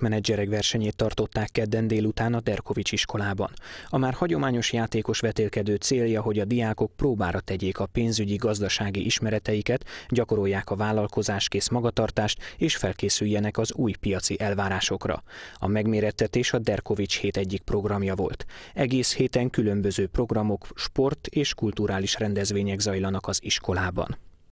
menedzserek versenyét tartották kedden délután a Derkovics iskolában. A már hagyományos játékos vetélkedő célja, hogy a diákok próbára tegyék a pénzügyi gazdasági ismereteiket, gyakorolják a vállalkozáskész magatartást és felkészüljenek az új piaci elvárásokra. A megmérettetés a Derkovics hét egyik programja volt. Egész héten különböző programok, sport és kulturális rendezvények zajlanak az iskolában.